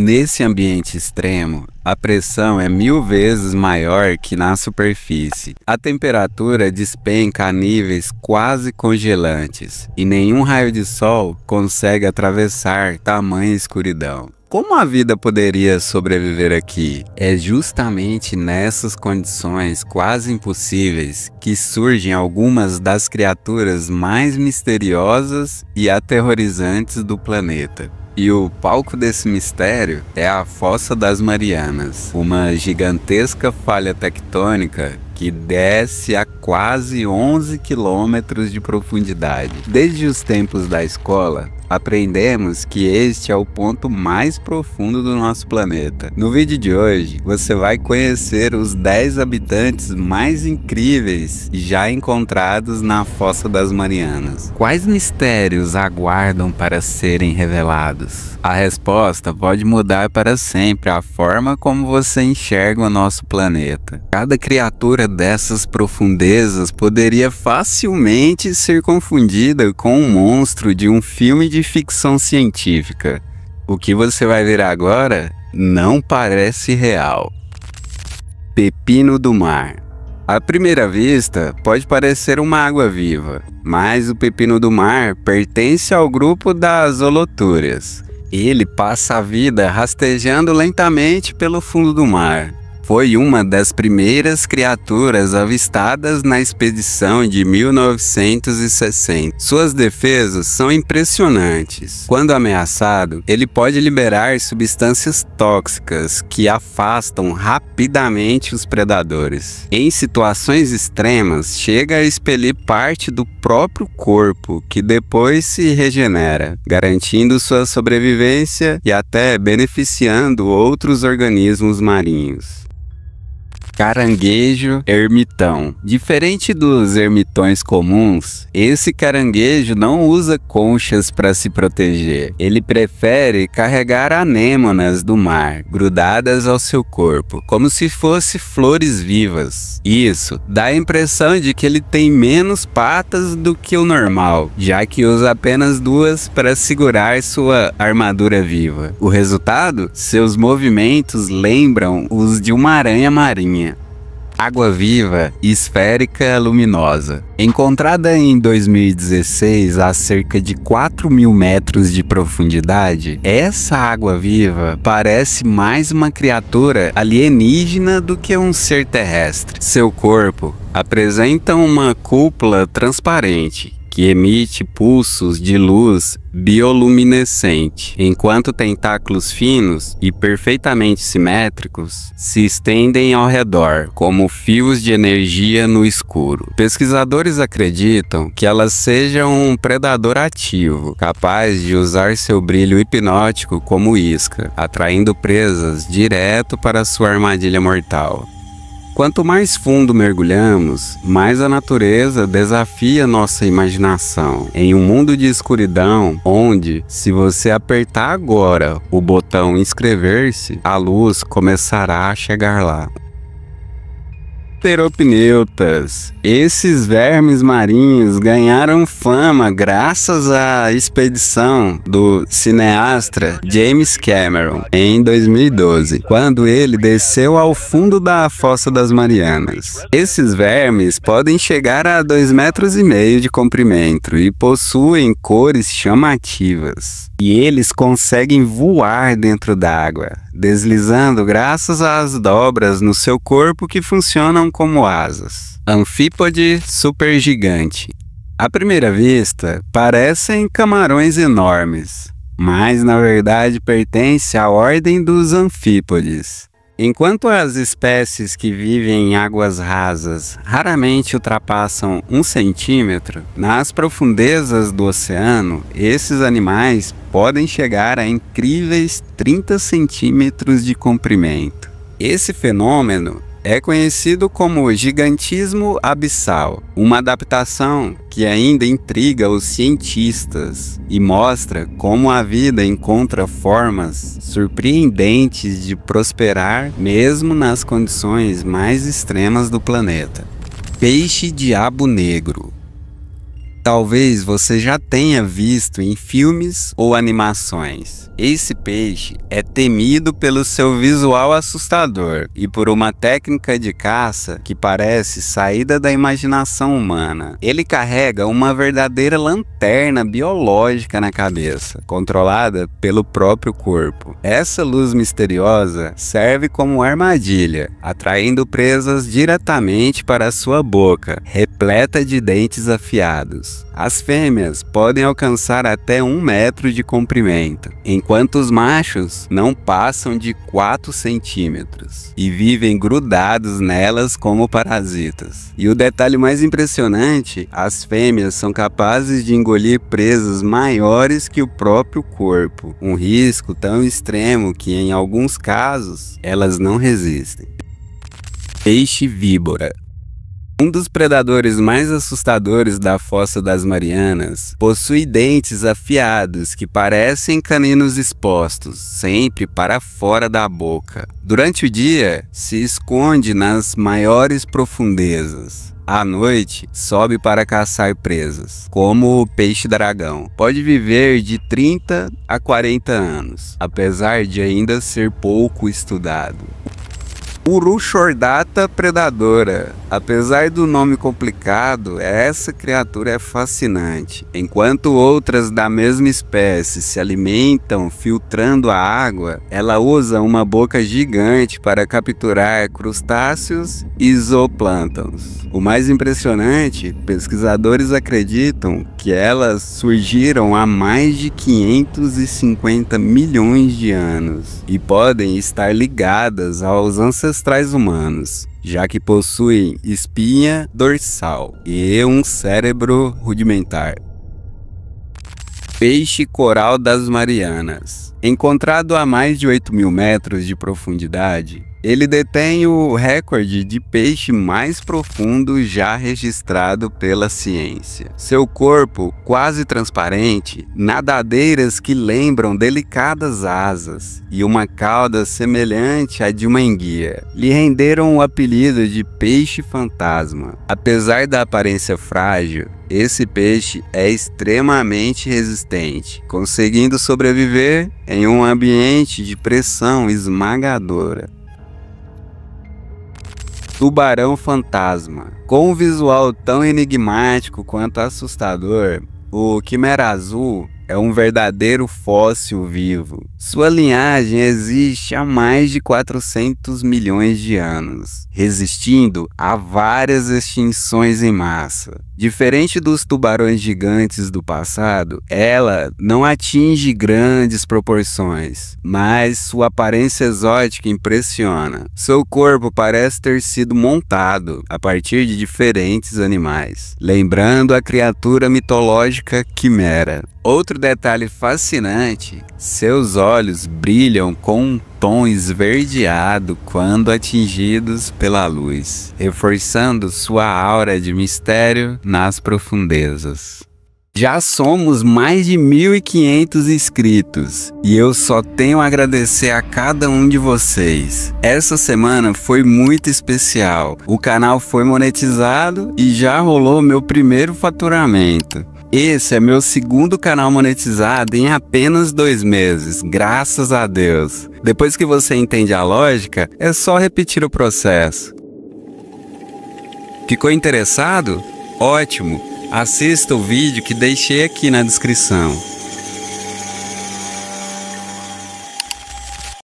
Nesse ambiente extremo, a pressão é mil vezes maior que na superfície. A temperatura despenca a níveis quase congelantes e nenhum raio de sol consegue atravessar tamanha escuridão. Como a vida poderia sobreviver aqui? É justamente nessas condições quase impossíveis que surgem algumas das criaturas mais misteriosas e aterrorizantes do planeta. E o palco desse mistério é a Fossa das Marianas, uma gigantesca falha tectônica que desce a quase 11 quilômetros de profundidade. Desde os tempos da escola, aprendemos que este é o ponto mais profundo do nosso planeta. No vídeo de hoje, você vai conhecer os 10 habitantes mais incríveis já encontrados na Fossa das Marianas. Quais mistérios aguardam para serem revelados? A resposta pode mudar para sempre a forma como você enxerga o nosso planeta. Cada criatura dessas profundezas poderia facilmente ser confundida com um monstro de um filme de de ficção científica. O que você vai ver agora não parece real. Pepino do mar. À primeira vista, pode parecer uma água-viva, mas o pepino do mar pertence ao grupo das holotúrias. Ele passa a vida rastejando lentamente pelo fundo do mar, foi uma das primeiras criaturas avistadas na expedição de 1960. Suas defesas são impressionantes. Quando ameaçado, ele pode liberar substâncias tóxicas que afastam rapidamente os predadores. Em situações extremas, chega a expelir parte do próprio corpo, que depois se regenera, garantindo sua sobrevivência e até beneficiando outros organismos marinhos. Caranguejo ermitão. Diferente dos ermitões comuns, esse caranguejo não usa conchas para se proteger. Ele prefere carregar anêmonas do mar grudadas ao seu corpo, como se fosse flores vivas. Isso dá a impressão de que ele tem menos patas do que o normal, já que usa apenas duas para segurar sua armadura viva. O resultado? Seus movimentos lembram os de uma aranha marinha água-viva esférica luminosa. Encontrada em 2016 a cerca de 4 mil metros de profundidade, essa água-viva parece mais uma criatura alienígena do que um ser terrestre. Seu corpo apresenta uma cúpula transparente que emite pulsos de luz bioluminescente, enquanto tentáculos finos e perfeitamente simétricos se estendem ao redor, como fios de energia no escuro. Pesquisadores acreditam que elas sejam um predador ativo, capaz de usar seu brilho hipnótico como isca, atraindo presas direto para sua armadilha mortal. Quanto mais fundo mergulhamos, mais a natureza desafia nossa imaginação. Em um mundo de escuridão, onde, se você apertar agora o botão inscrever-se, a luz começará a chegar lá. Pteropneutas. Esses vermes marinhos ganharam fama graças à expedição do cineasta James Cameron em 2012, quando ele desceu ao fundo da Fossa das Marianas. Esses vermes podem chegar a 2,5 metros e meio de comprimento e possuem cores chamativas. E eles conseguem voar dentro d'água, deslizando graças às dobras no seu corpo que funcionam como asas. Anfípode supergigante. À primeira vista, parecem camarões enormes, mas na verdade pertence à ordem dos anfípodes. Enquanto as espécies que vivem em águas rasas raramente ultrapassam um centímetro, nas profundezas do oceano, esses animais podem chegar a incríveis 30 centímetros de comprimento. Esse fenômeno é conhecido como gigantismo abissal, uma adaptação que ainda intriga os cientistas e mostra como a vida encontra formas surpreendentes de prosperar mesmo nas condições mais extremas do planeta. Peixe-diabo negro talvez você já tenha visto em filmes ou animações. Esse peixe é temido pelo seu visual assustador e por uma técnica de caça que parece saída da imaginação humana. Ele carrega uma verdadeira lanterna biológica na cabeça, controlada pelo próprio corpo. Essa luz misteriosa serve como armadilha, atraindo presas diretamente para sua boca, repleta de dentes afiados. As fêmeas podem alcançar até um metro de comprimento, enquanto os machos não passam de 4 centímetros e vivem grudados nelas como parasitas. E o detalhe mais impressionante, as fêmeas são capazes de engolir presas maiores que o próprio corpo, um risco tão extremo que em alguns casos elas não resistem. Peixe víbora um dos predadores mais assustadores da Fossa das Marianas possui dentes afiados que parecem caninos expostos, sempre para fora da boca. Durante o dia, se esconde nas maiores profundezas. À noite, sobe para caçar presas, como o peixe-dragão. Pode viver de 30 a 40 anos, apesar de ainda ser pouco estudado. Uruxordata predadora Apesar do nome complicado, essa criatura é fascinante. Enquanto outras da mesma espécie se alimentam filtrando a água, ela usa uma boca gigante para capturar crustáceos e zooplântons. O mais impressionante, pesquisadores acreditam que elas surgiram há mais de 550 milhões de anos e podem estar ligadas aos ancestrais humanos já que possuem espinha dorsal e um cérebro rudimentar. Peixe coral das Marianas Encontrado a mais de 8 mil metros de profundidade, ele detém o recorde de peixe mais profundo já registrado pela ciência. Seu corpo, quase transparente, nadadeiras que lembram delicadas asas e uma cauda semelhante à de uma enguia, lhe renderam o apelido de peixe fantasma. Apesar da aparência frágil, esse peixe é extremamente resistente, conseguindo sobreviver em um ambiente de pressão esmagadora. Tubarão Fantasma. Com um visual tão enigmático quanto assustador, o Quimera Azul é um verdadeiro fóssil vivo. Sua linhagem existe há mais de 400 milhões de anos, resistindo a várias extinções em massa. Diferente dos tubarões gigantes do passado, ela não atinge grandes proporções, mas sua aparência exótica impressiona. Seu corpo parece ter sido montado a partir de diferentes animais, lembrando a criatura mitológica Quimera. Outro detalhe fascinante: seus olhos brilham com um tom esverdeado quando atingidos pela luz, reforçando sua aura de mistério nas profundezas. Já somos mais de 1.500 inscritos e eu só tenho a agradecer a cada um de vocês. Essa semana foi muito especial. O canal foi monetizado e já rolou meu primeiro faturamento. Esse é meu segundo canal monetizado em apenas dois meses, graças a Deus. Depois que você entende a lógica, é só repetir o processo. Ficou interessado? Ótimo! Assista o vídeo que deixei aqui na descrição.